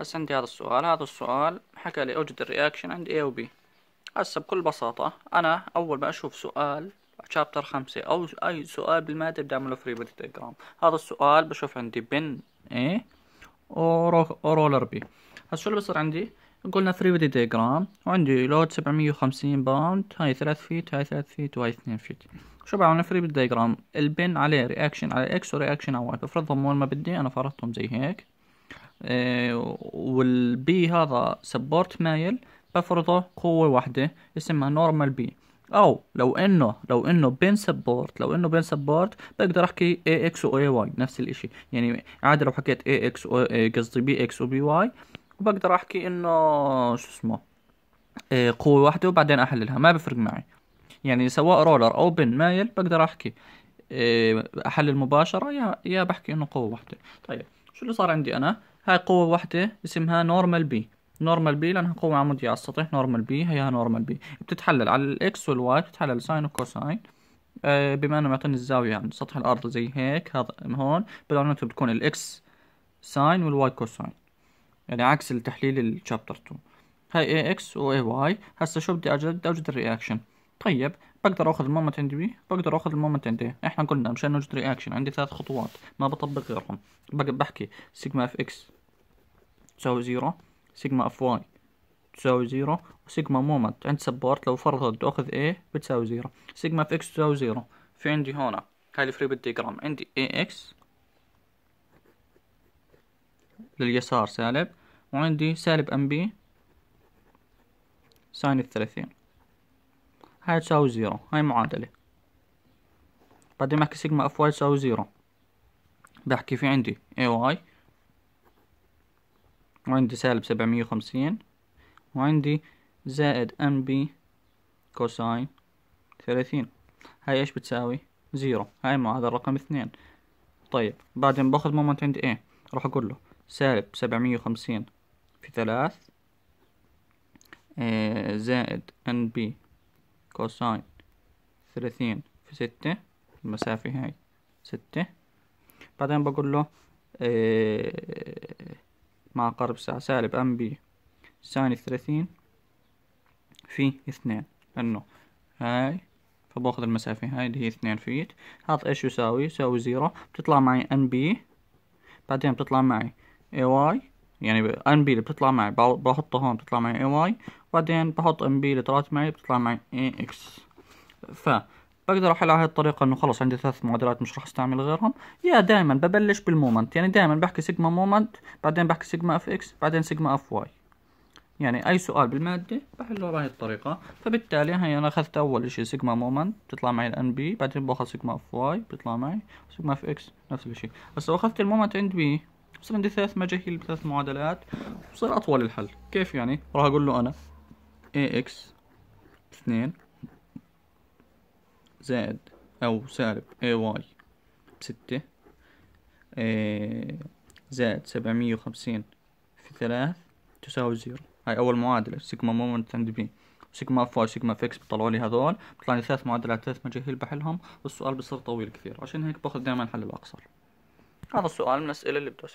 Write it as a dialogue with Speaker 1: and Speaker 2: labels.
Speaker 1: بس عندي هذا السؤال هذا السؤال حكى لي اوجد الرياكشن عند A و B هسه بكل بساطة أنا أول ما أشوف سؤال شابتر خمسة أو أي سؤال بالمادة بدي أعمله فري بودي ديجرام هذا السؤال بشوف عندي بن A ورولر B هسه شو اللي بصير عندي قلنا فري بودي ديجرام وعندي لود سبعمية وخمسين باوند هاي ثلاث فيت هاي ثلاث فيت وهاي اثنين فيت شو بعمل فري بودي ديجرام البن عليه رياكشن على اكس ورياكشن على واي بفرضهم وين ما بدي أنا فرضتهم زي هيك إيه، والبي هذا سبورت مايل بفرضه قوة واحدة اسمها نورمال بي او لو انه لو انه بين سبورت لو انه بين سبورت بقدر احكي اي اكس و اي واي نفس الاشي يعني عادي لو حكيت اي اكس و إيه، قصدي بي اكس وبي واي وبقدر احكي انه شو اسمه إيه، قوة واحدة وبعدين احللها ما بفرق معي يعني سواء رولر او بن مايل بقدر احكي احلل مباشرة يا يا بحكي انه قوة واحدة طيب شو اللي صار عندي انا هاي قوة واحدة اسمها نورمال بي نورمال بي لانها قوة عمودية على السطح نورمال بي هي نورمال بي بتتحلل على الاكس والواي بتتحلل ساين وكوساين آه، بما انه معطيني الزاوية عند سطح الارض زي هيك هذا هون بالعنوت بتكون الاكس ساين والواي كوساين يعني عكس التحليل الشابتر 2 هاي اي اكس واي واي هسه شو بدي اجد بدي اوجد الرياكشن طيب بقدر اخذ المومنت عند بي بقدر اخذ المومنت عند ايه احنا قلنا مشان نوجد رياكشن عندي ثلاث خطوات ما بطبق غيرهم بقى بحكي سيجما اف اكس تساوي زيرو سيجما اف واي تساوي زيرو وسيجما مومنت عند سبورت لو فرضت بدي اخذ ايه بتساوي زيرو سيجما اف اكس تساوي زيرو في عندي هنا هاي الفري بالديجرام عندي اي اكس لليسار سالب وعندي سالب ام بي ساين الثلاثين هاي تساوي زيرو هاي معادلة بعدين بحكي سيجما اف واي تساوي زيرو بحكي في عندي اي واي وعندي سالب سبعمية وخمسين وعندي زائد ام بي كوساين ثلاثين هاي ايش بتساوي زيرو هاي معادلة رقم اثنين طيب بعدين باخذ مومنت عند ايه راح اقول له سالب سبعمية وخمسين في ثلاث آه، زائد ان بي كوساين ثلاثين في ستة المسافة هاي ستة بعدين بقول له آه، مع قرب ساعة سالب ام بي ساين ثلاثين في اثنين لأنه هاي فباخذ المسافة هاي اللي هي اثنين فيت هذا ايش يساوي؟ يساوي زيرو بتطلع معي ان بي بعدين بتطلع معي اي واي يعني ان بي اللي بتطلع معي بحطها هون بتطلع معي اي واي وبعدين بحط ان بي اللي طلعت معي بتطلع معي اي اكس ف بقدر احل على هاي الطريقه انه خلص عندي ثلاث معادلات مش راح استعمل غيرهم يا دائما ببلش بالمومنت يعني دائما بحكي سيجما مومنت بعدين بحكي سيجما اف اكس بعدين سيجما اف واي يعني اي سؤال بالماده بحله بهاي الطريقه فبالتالي هي انا اخذت اول شيء سيجما مومنت بتطلع معي الان بي بعدين باخذ سيجما اف واي بيطلع معي سيجما اف اكس نفس الشيء لو اخذت المومنت عند بي بصير عندي ثلاث مجاهيل بثلاث معادلات بصير أطول الحل كيف يعني؟ راح أقول له أنا ax اثنين زائد أو سالب ay بستة زائد آه، سبعمية وخمسين في ثلاث تساوي زيرو هاي أول معادلة سيجما مومنت عند بي سيجما اف واي سيجما اف اكس بيطلعوا لي هذول بيطلع لي ثلاث معادلات ثلاث مجاهيل بحلهم والسؤال بصير طويل كثير عشان هيك باخذ دائما الحل الأقصر هذا السؤال من الأسئلة اللي بتوع